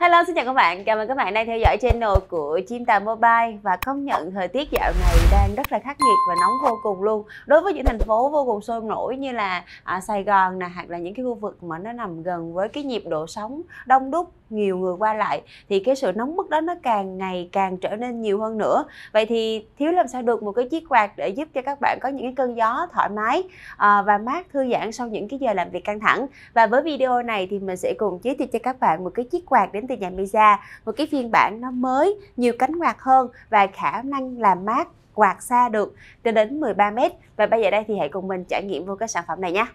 Hello, xin chào các bạn. Cảm ơn các bạn đang theo dõi channel của Chim Tà Mobile và công nhận thời tiết dạo này đang rất là khắc nghiệt và nóng vô cùng luôn. Đối với những thành phố vô cùng sôi nổi như là à, Sài Gòn nè hoặc là những cái khu vực mà nó nằm gần với cái nhịp độ sống đông đúc nhiều người qua lại thì cái sự nóng bức đó nó càng ngày càng trở nên nhiều hơn nữa vậy thì thiếu làm sao được một cái chiếc quạt để giúp cho các bạn có những cái cơn gió thoải mái à, và mát thư giãn sau những cái giờ làm việc căng thẳng và với video này thì mình sẽ cùng giới thiệu cho các bạn một cái chiếc quạt đến từ nhà Miza, một cái phiên bản nó mới, nhiều cánh quạt hơn và khả năng làm mát quạt xa được cho đến 13 mét. Và bây giờ đây thì hãy cùng mình trải nghiệm vô cái sản phẩm này nhé.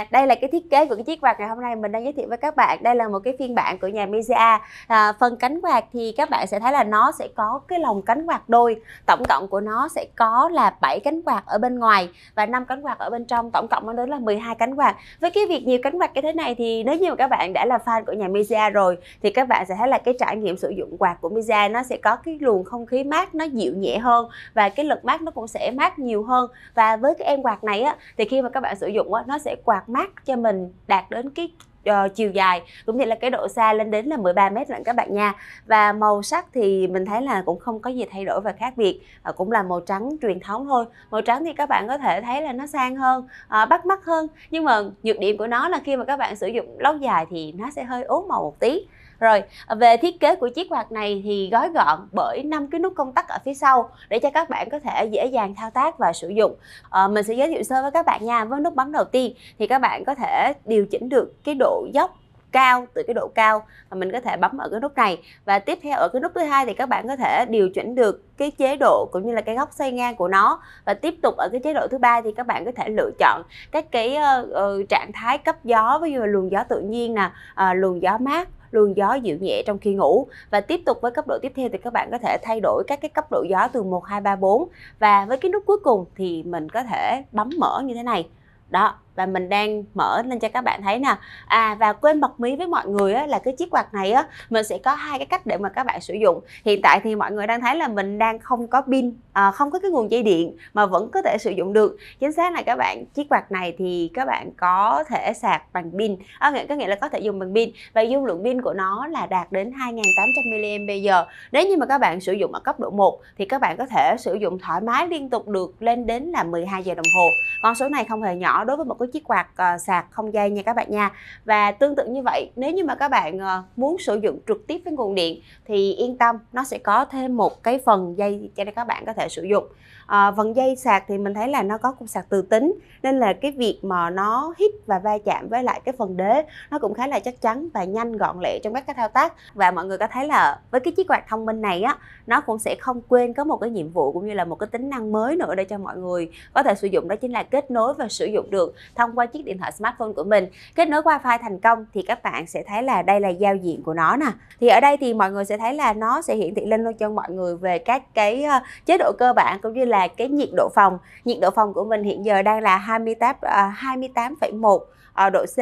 ra đây là cái thiết kế của cái chiếc quạt ngày hôm nay mình đang giới thiệu với các bạn đây là một cái phiên bản của nhà Mizia à, phần cánh quạt thì các bạn sẽ thấy là nó sẽ có cái lồng cánh quạt đôi tổng cộng của nó sẽ có là 7 cánh quạt ở bên ngoài và 5 cánh quạt ở bên trong tổng cộng nó đến là 12 cánh quạt với cái việc nhiều cánh quạt như thế này thì nếu như các bạn đã là fan của nhà Mizia rồi thì các bạn sẽ thấy là cái trải nghiệm sử dụng quạt của Mizia nó sẽ có cái luồng không khí mát nó dịu nhẹ hơn và cái lực mát nó cũng sẽ mát nhiều hơn và với cái em quạt này á thì khi mà các bạn sử dụng á nó sẽ quạt mát cho mình đạt đến cái uh, chiều dài cũng như là cái độ xa lên đến là 13 mét lận các bạn nha và màu sắc thì mình thấy là cũng không có gì thay đổi và khác biệt uh, cũng là màu trắng truyền thống thôi màu trắng thì các bạn có thể thấy là nó sang hơn uh, bắt mắt hơn nhưng mà nhược điểm của nó là khi mà các bạn sử dụng lâu dài thì nó sẽ hơi ố màu một tí rồi, về thiết kế của chiếc quạt này thì gói gọn bởi năm cái nút công tắc ở phía sau để cho các bạn có thể dễ dàng thao tác và sử dụng. À, mình sẽ giới thiệu sơ với các bạn nha. Với nút bấm đầu tiên thì các bạn có thể điều chỉnh được cái độ độ dốc cao từ cái độ cao mà mình có thể bấm ở cái nút này và tiếp theo ở cái nút thứ hai thì các bạn có thể điều chỉnh được cái chế độ cũng như là cái góc xoay ngang của nó và tiếp tục ở cái chế độ thứ ba thì các bạn có thể lựa chọn các cái uh, uh, trạng thái cấp gió ví dụ là luồng gió tự nhiên nè uh, luồng gió mát luồng gió dịu nhẹ trong khi ngủ và tiếp tục với cấp độ tiếp theo thì các bạn có thể thay đổi các cái cấp độ gió từ 1, 2, 3, 4 và với cái nút cuối cùng thì mình có thể bấm mở như thế này đó và mình đang mở lên cho các bạn thấy nè à và quên bật mí với mọi người là cái chiếc quạt này á mình sẽ có hai cái cách để mà các bạn sử dụng hiện tại thì mọi người đang thấy là mình đang không có pin à, không có cái nguồn dây điện mà vẫn có thể sử dụng được chính xác là các bạn chiếc quạt này thì các bạn có thể sạc bằng pin à, có nghĩa là có thể dùng bằng pin và dung lượng pin của nó là đạt đến 2800 mAh nếu như mà các bạn sử dụng ở cấp độ 1 thì các bạn có thể sử dụng thoải mái liên tục được lên đến là 12 giờ đồng hồ con số này không hề nhỏ đối với một cái chiếc quạt uh, sạc không dây nha các bạn nha và tương tự như vậy nếu như mà các bạn uh, muốn sử dụng trực tiếp với nguồn điện thì yên tâm nó sẽ có thêm một cái phần dây cho các bạn có thể sử dụng à, ờ, vần dây sạc thì mình thấy là nó có cục sạc từ tính nên là cái việc mà nó hít và va chạm với lại cái phần đế nó cũng khá là chắc chắn và nhanh gọn lẹ trong các cái thao tác và mọi người có thấy là với cái chiếc quạt thông minh này á nó cũng sẽ không quên có một cái nhiệm vụ cũng như là một cái tính năng mới nữa để cho mọi người có thể sử dụng đó chính là kết nối và sử dụng được thông qua chiếc điện thoại smartphone của mình kết nối wifi thành công thì các bạn sẽ thấy là đây là giao diện của nó nè thì ở đây thì mọi người sẽ thấy là nó sẽ hiển thị lên cho mọi người về các cái ờ, chế độ cơ bản cũng như là là cái nhiệt độ phòng. Nhiệt độ phòng của mình hiện giờ đang là 28 28,1 à, à, độ C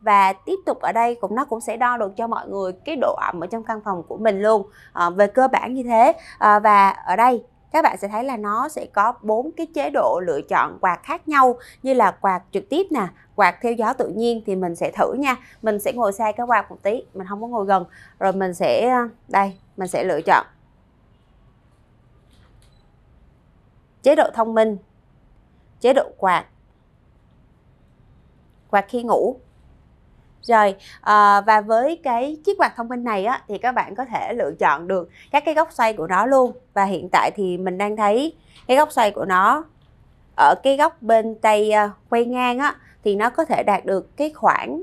và tiếp tục ở đây cũng nó cũng sẽ đo được cho mọi người cái độ ẩm ở trong căn phòng của mình luôn à, về cơ bản như thế và ở đây các bạn sẽ thấy là nó sẽ có bốn cái chế độ lựa chọn quạt khác nhau như là quạt trực tiếp nè quạt theo gió tự nhiên thì mình sẽ thử nha mình sẽ ngồi xa cái quạt một tí mình không có ngồi gần rồi mình sẽ đây mình sẽ lựa chọn chế độ thông minh chế độ quạt quạt khi ngủ rồi à, và với cái chiếc quạt thông minh này á, thì các bạn có thể lựa chọn được các cái góc xoay của nó luôn và hiện tại thì mình đang thấy cái góc xoay của nó ở cái góc bên tay ờ, quay ngang á, thì nó có thể đạt được cái khoảng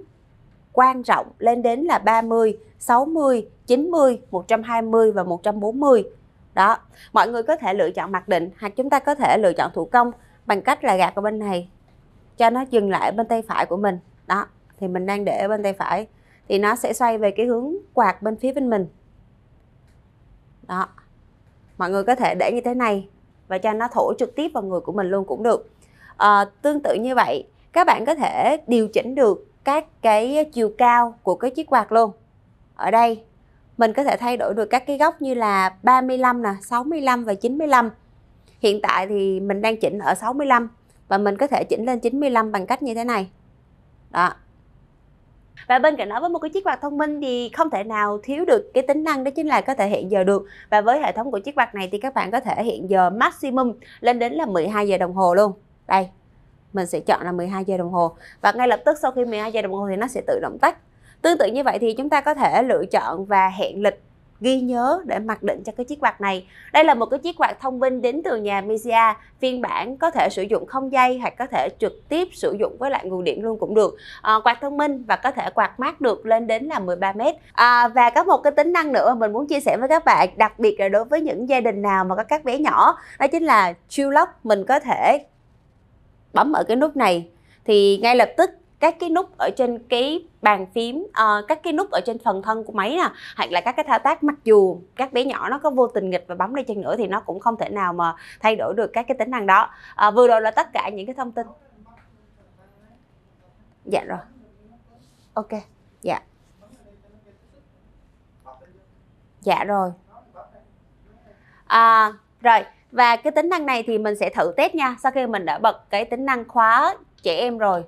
quan rộng lên đến là 30, 60, 90, 120 và 140 đó mọi người có thể lựa chọn mặc định hoặc chúng ta có thể lựa chọn thủ công bằng cách là gạt ở bên này cho nó dừng lại bên tay phải của mình đó thì mình đang để ở bên tay phải thì nó sẽ xoay về cái hướng quạt bên phía bên mình đó mọi người có thể để như thế này và cho nó thổi trực tiếp vào người của mình luôn cũng được à, tương tự như vậy các bạn có thể điều chỉnh được các cái chiều cao của cái chiếc quạt luôn ở đây mình có thể thay đổi được các cái góc như là 35 nè, 65 và 95. Hiện tại thì mình đang chỉnh ở 65 và mình có thể chỉnh lên 95 bằng cách như thế này. Đó. Và bên cạnh đó với một cái chiếc quạt thông minh thì không thể nào thiếu được cái tính năng đó chính là có thể hiện giờ được. Và với hệ thống của chiếc quạt này thì các bạn có thể hiện giờ maximum lên đến là 12 giờ đồng hồ luôn. Đây, mình sẽ chọn là 12 giờ đồng hồ. Và ngay lập tức sau khi 12 giờ đồng hồ thì nó sẽ tự động tắt tương tự như vậy thì chúng ta có thể lựa chọn và hẹn lịch ghi nhớ để mặc định cho cái chiếc quạt này. Đây là một cái chiếc quạt thông minh đến từ nhà Mesia, phiên bản có thể sử dụng không dây hoặc có thể trực tiếp sử dụng với lại nguồn điện luôn cũng được. À, quạt thông minh và có thể quạt mát được lên đến là 13 mét. À, và có một cái tính năng nữa mình muốn chia sẻ với các bạn, đặc biệt là đối với những gia đình nào mà có các bé nhỏ, đó chính là chill lock mình có thể bấm ở cái nút này thì ngay lập tức các cái nút ở trên cái bàn phím uh, các cái nút ở trên phần thân của máy nè hoặc là các cái thao tác mặc dù các bé nhỏ nó có vô tình nghịch và bấm đi chăng nữa thì nó cũng không thể nào mà thay đổi được các cái tính năng đó uh, vừa rồi là tất cả những cái thông tin dạ rồi ok dạ dạ rồi à, rồi và cái tính năng này thì mình sẽ thử test nha sau khi mình đã bật cái tính năng khóa trẻ em rồi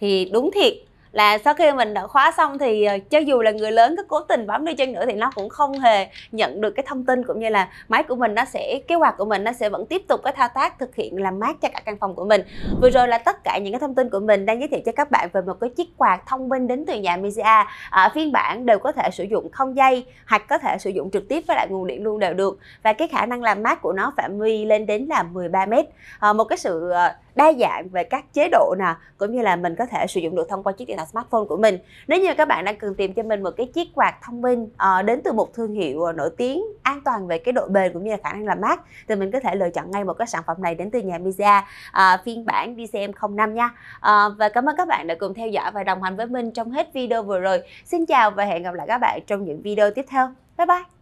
thì đúng thiệt là sau khi mình đã khóa xong thì ờ, cho dù là người lớn có cố tình bấm đi chăng nữa thì nó cũng không hề nhận được cái thông tin cũng như là máy của mình nó sẽ kế hoạch của mình nó sẽ vẫn tiếp tục cái thao tác thực hiện làm mát cho cả căn phòng của mình vừa rồi là tất cả những cái thông tin của mình đang giới thiệu cho các bạn về một cái chiếc quạt thông minh đến từ nhà Mizia ở phiên bản đều có thể sử dụng không dây hoặc có thể sử dụng trực tiếp với lại nguồn điện luôn đều được và cái khả năng làm mát của nó phạm vi lên đến là 13 mét à, một cái sự ờ, đa dạng về các chế độ nè cũng như là mình có thể sử dụng được thông qua chiếc điện thoại smartphone của mình nếu như các bạn đang cần tìm cho mình một cái chiếc quạt thông minh ờ, đến từ một thương hiệu ờ, nổi tiếng an toàn về cái độ bền cũng như là khả năng làm mát thì mình có thể lựa chọn ngay một cái sản phẩm này đến từ nhà Mizia ờ, phiên bản DCM 05 nha và cảm ơn các bạn đã cùng theo dõi và đồng hành với mình trong hết video vừa rồi xin chào và hẹn gặp lại các bạn trong những video tiếp theo bye bye